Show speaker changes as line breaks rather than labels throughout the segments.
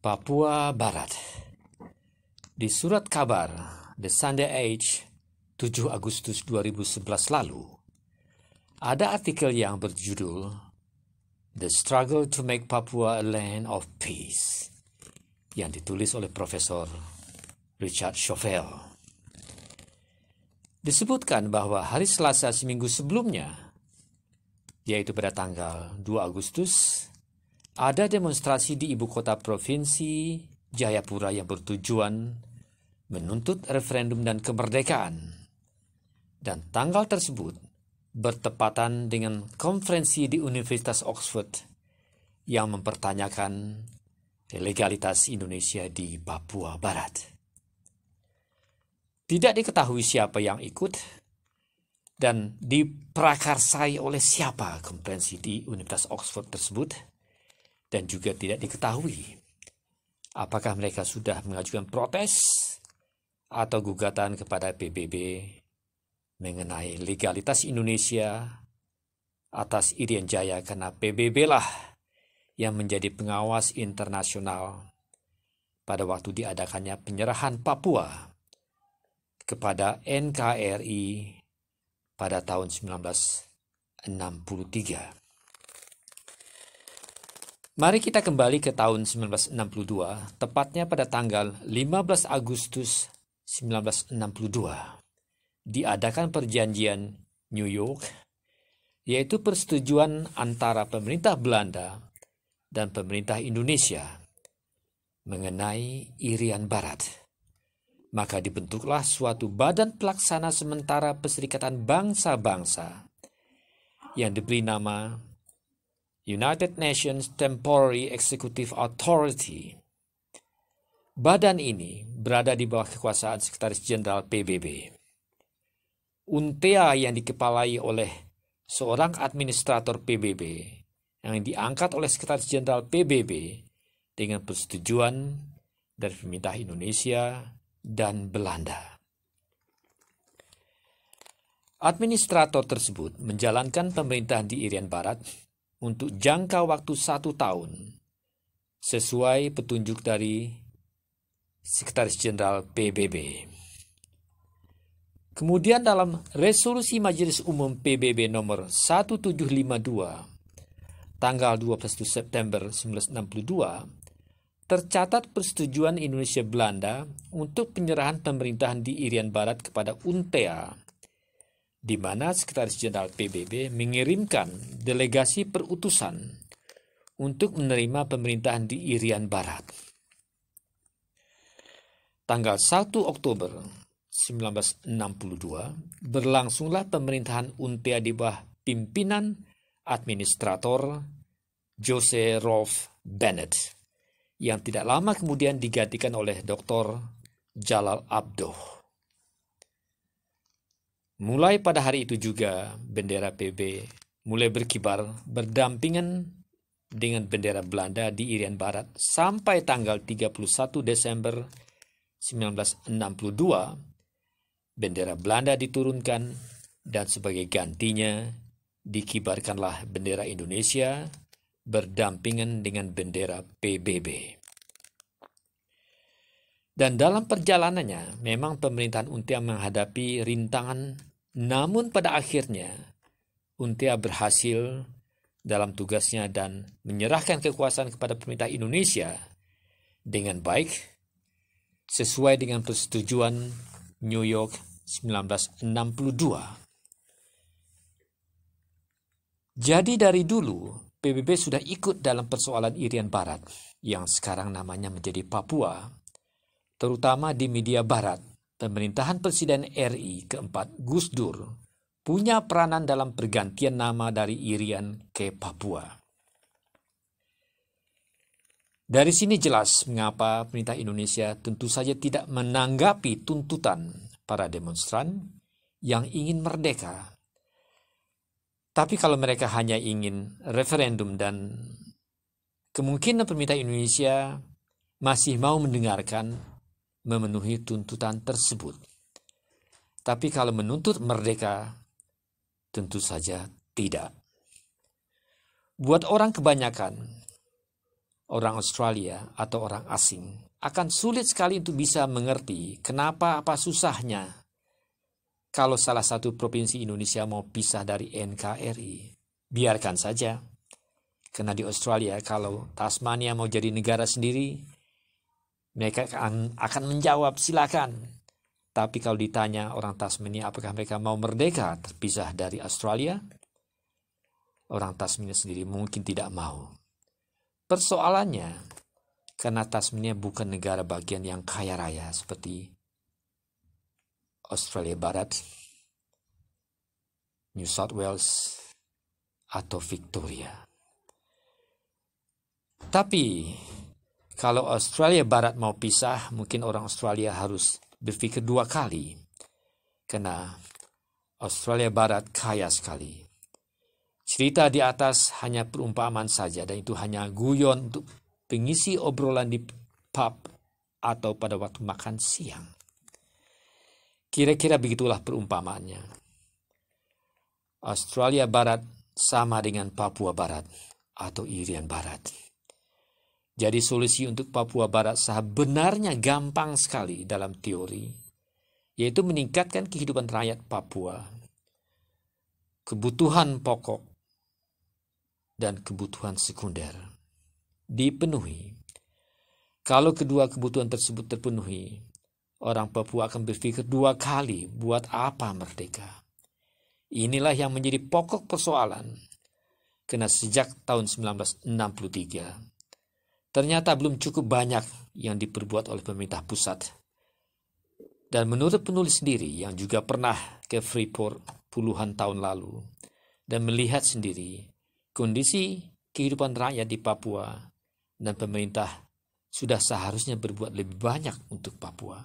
Papua Barat. Di surat kabar The Sunday Age 7 Agustus 2011 lalu, ada artikel yang berjudul The Struggle to Make Papua a Land of Peace yang ditulis oleh Profesor Richard Chauvel. Disebutkan bahwa hari Selasa seminggu sebelumnya, yaitu pada tanggal 2 Agustus ada demonstrasi di ibu kota provinsi Jayapura yang bertujuan menuntut referendum dan kemerdekaan. Dan tanggal tersebut bertepatan dengan konferensi di Universitas Oxford yang mempertanyakan legalitas Indonesia di Papua Barat. Tidak diketahui siapa yang ikut dan diprakarsai oleh siapa konferensi di Universitas Oxford tersebut dan juga tidak diketahui apakah mereka sudah mengajukan protes atau gugatan kepada PBB mengenai legalitas Indonesia atas Irian Jaya karena PBB lah yang menjadi pengawas internasional pada waktu diadakannya penyerahan Papua kepada NKRI pada tahun 1963. Mari kita kembali ke tahun 1962, tepatnya pada tanggal 15 Agustus 1962. Diadakan perjanjian New York, yaitu persetujuan antara pemerintah Belanda dan pemerintah Indonesia mengenai Irian Barat. Maka dibentuklah suatu badan pelaksana sementara Perserikatan Bangsa-Bangsa yang diberi nama United Nations Temporary Executive Authority. Badan ini berada di bawah kekuasaan Sekretaris Jenderal PBB. UNTEA yang dikepalai oleh seorang administrator PBB yang diangkat oleh Sekretaris Jenderal PBB dengan persetujuan dari pemerintah Indonesia dan Belanda. Administrator tersebut menjalankan pemerintahan di Irian Barat untuk jangka waktu satu tahun sesuai petunjuk dari Sekretaris Jenderal PBB. Kemudian dalam resolusi Majelis Umum PBB nomor 1752 tanggal 21 September 1962 tercatat persetujuan Indonesia Belanda untuk penyerahan pemerintahan di Irian Barat kepada UNTEA di mana Sekretaris Jenderal PBB mengirimkan delegasi perutusan untuk menerima pemerintahan di Irian Barat. Tanggal 1 Oktober 1962 berlangsunglah pemerintahan Untea di bawah pimpinan administrator Jose Rolf Bennett yang tidak lama kemudian digantikan oleh Dr. Jalal Abdo. Mulai pada hari itu juga, bendera PB mulai berkibar berdampingan dengan bendera Belanda di Irian Barat sampai tanggal 31 Desember 1962 bendera Belanda diturunkan dan sebagai gantinya dikibarkanlah bendera Indonesia berdampingan dengan bendera PBB. Dan dalam perjalanannya memang pemerintahan Untia menghadapi rintangan namun pada akhirnya, Untia berhasil dalam tugasnya dan menyerahkan kekuasaan kepada pemerintah Indonesia dengan baik sesuai dengan persetujuan New York 1962. Jadi dari dulu PBB sudah ikut dalam persoalan Irian Barat yang sekarang namanya menjadi Papua, terutama di media barat pemerintahan Presiden RI keempat Gus Dur punya peranan dalam pergantian nama dari Irian ke Papua. Dari sini jelas mengapa pemerintah Indonesia tentu saja tidak menanggapi tuntutan para demonstran yang ingin merdeka. Tapi kalau mereka hanya ingin referendum dan kemungkinan pemerintah Indonesia masih mau mendengarkan memenuhi tuntutan tersebut. Tapi kalau menuntut merdeka, tentu saja tidak. Buat orang kebanyakan, orang Australia atau orang asing akan sulit sekali untuk bisa mengerti kenapa apa susahnya kalau salah satu provinsi Indonesia mau pisah dari NKRI. Biarkan saja. Karena di Australia kalau Tasmania mau jadi negara sendiri, mereka akan menjawab silakan. Tapi kalau ditanya orang Tasmania apakah mereka mau merdeka terpisah dari Australia? Orang Tasmania sendiri mungkin tidak mau. Persoalannya, karena Tasmania bukan negara bagian yang kaya raya seperti Australia Barat, New South Wales, atau Victoria. Tapi kalau Australia Barat mau pisah, mungkin orang Australia harus berpikir dua kali. Karena Australia Barat kaya sekali. Cerita di atas hanya perumpamaan saja dan itu hanya guyon untuk pengisi obrolan di pub atau pada waktu makan siang. Kira-kira begitulah perumpamaannya. Australia Barat sama dengan Papua Barat atau Irian Barat. Jadi solusi untuk Papua Barat sebenarnya gampang sekali dalam teori, yaitu meningkatkan kehidupan rakyat Papua, kebutuhan pokok, dan kebutuhan sekunder dipenuhi. Kalau kedua kebutuhan tersebut terpenuhi, orang Papua akan berpikir dua kali buat apa merdeka. Inilah yang menjadi pokok persoalan. kena sejak tahun 1963, ternyata belum cukup banyak yang diperbuat oleh pemerintah pusat. Dan menurut penulis sendiri yang juga pernah ke Freeport puluhan tahun lalu dan melihat sendiri kondisi kehidupan rakyat di Papua dan pemerintah sudah seharusnya berbuat lebih banyak untuk Papua.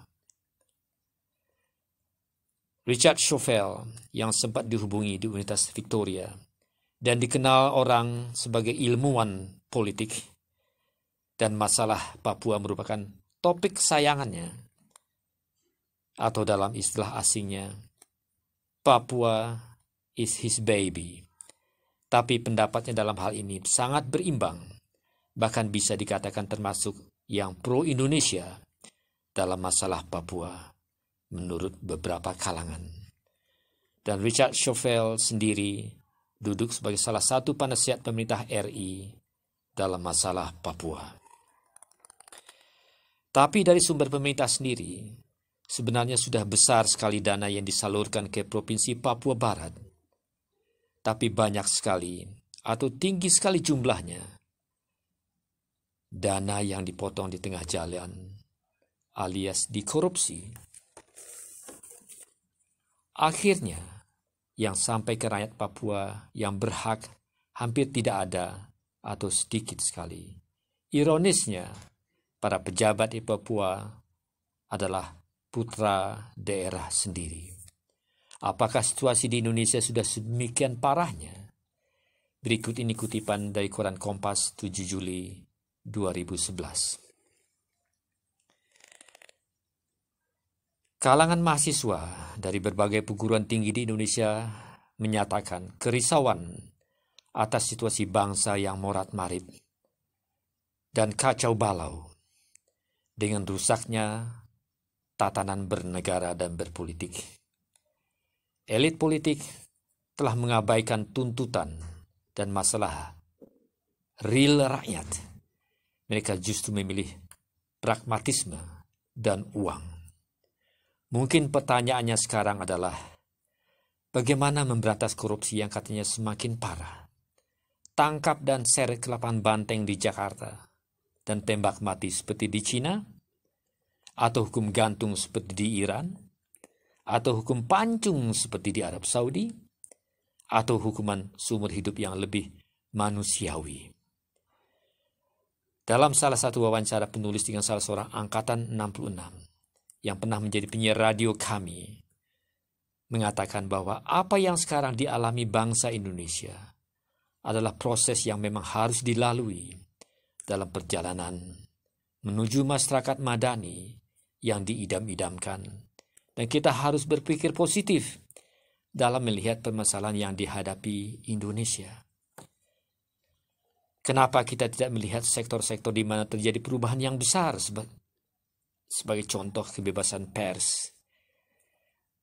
Richard Schofield yang sempat dihubungi di Universitas Victoria dan dikenal orang sebagai ilmuwan politik dan masalah Papua merupakan topik sayangannya atau dalam istilah asingnya Papua is his baby. Tapi pendapatnya dalam hal ini sangat berimbang, bahkan bisa dikatakan termasuk yang pro Indonesia dalam masalah Papua menurut beberapa kalangan. Dan Richard Schofield sendiri duduk sebagai salah satu penasihat pemerintah RI dalam masalah Papua. Tapi dari sumber pemerintah sendiri, sebenarnya sudah besar sekali dana yang disalurkan ke Provinsi Papua Barat. Tapi banyak sekali atau tinggi sekali jumlahnya. Dana yang dipotong di tengah jalan alias dikorupsi. Akhirnya, yang sampai ke rakyat Papua yang berhak hampir tidak ada atau sedikit sekali. Ironisnya, para pejabat di Papua adalah putra daerah sendiri. Apakah situasi di Indonesia sudah sedemikian parahnya? Berikut ini kutipan dari koran Kompas 7 Juli 2011. Kalangan mahasiswa dari berbagai perguruan tinggi di Indonesia menyatakan kerisauan atas situasi bangsa yang morat-marit dan kacau balau dengan rusaknya tatanan bernegara dan berpolitik. Elit politik telah mengabaikan tuntutan dan masalah real rakyat. Mereka justru memilih pragmatisme dan uang. Mungkin pertanyaannya sekarang adalah, bagaimana memberantas korupsi yang katanya semakin parah? Tangkap dan seret ke lapangan banteng di Jakarta dan tembak mati seperti di Cina, atau hukum gantung seperti di Iran, atau hukum pancung seperti di Arab Saudi, atau hukuman sumur hidup yang lebih manusiawi. Dalam salah satu wawancara penulis dengan salah seorang angkatan 66 yang pernah menjadi penyiar radio kami, mengatakan bahwa apa yang sekarang dialami bangsa Indonesia adalah proses yang memang harus dilalui dalam perjalanan menuju masyarakat madani yang diidam-idamkan. Dan kita harus berpikir positif dalam melihat permasalahan yang dihadapi Indonesia. Kenapa kita tidak melihat sektor-sektor di mana terjadi perubahan yang besar sebagai contoh kebebasan pers?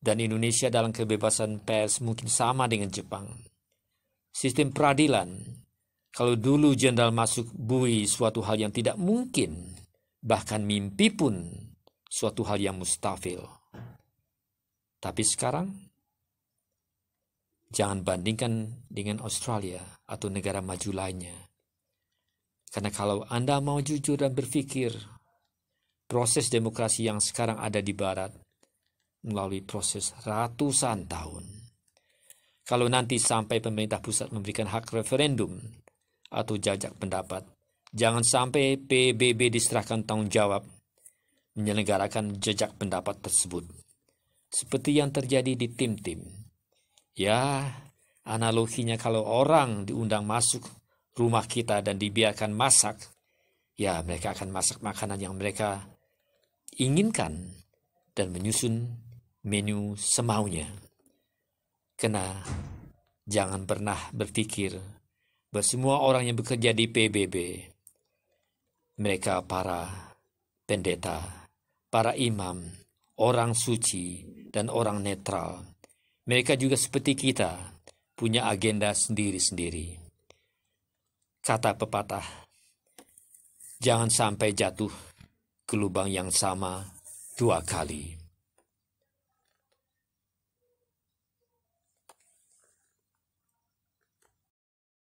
Dan Indonesia dalam kebebasan pers mungkin sama dengan Jepang. Sistem peradilan kalau dulu Jenderal masuk bui suatu hal yang tidak mungkin, bahkan mimpi pun suatu hal yang mustafil. Tapi sekarang, jangan bandingkan dengan Australia atau negara maju lainnya. Karena kalau Anda mau jujur dan berpikir, proses demokrasi yang sekarang ada di Barat melalui proses ratusan tahun. Kalau nanti sampai pemerintah pusat memberikan hak referendum atau jajak pendapat. Jangan sampai PBB diserahkan tanggung jawab menyelenggarakan jejak pendapat tersebut. Seperti yang terjadi di tim-tim. Ya, analoginya kalau orang diundang masuk rumah kita dan dibiarkan masak, ya mereka akan masak makanan yang mereka inginkan dan menyusun menu semaunya. Kena jangan pernah berpikir semua orang yang bekerja di PBB. Mereka para pendeta, para imam, orang suci, dan orang netral. Mereka juga seperti kita, punya agenda sendiri-sendiri. Kata pepatah, jangan sampai jatuh ke lubang yang sama dua kali.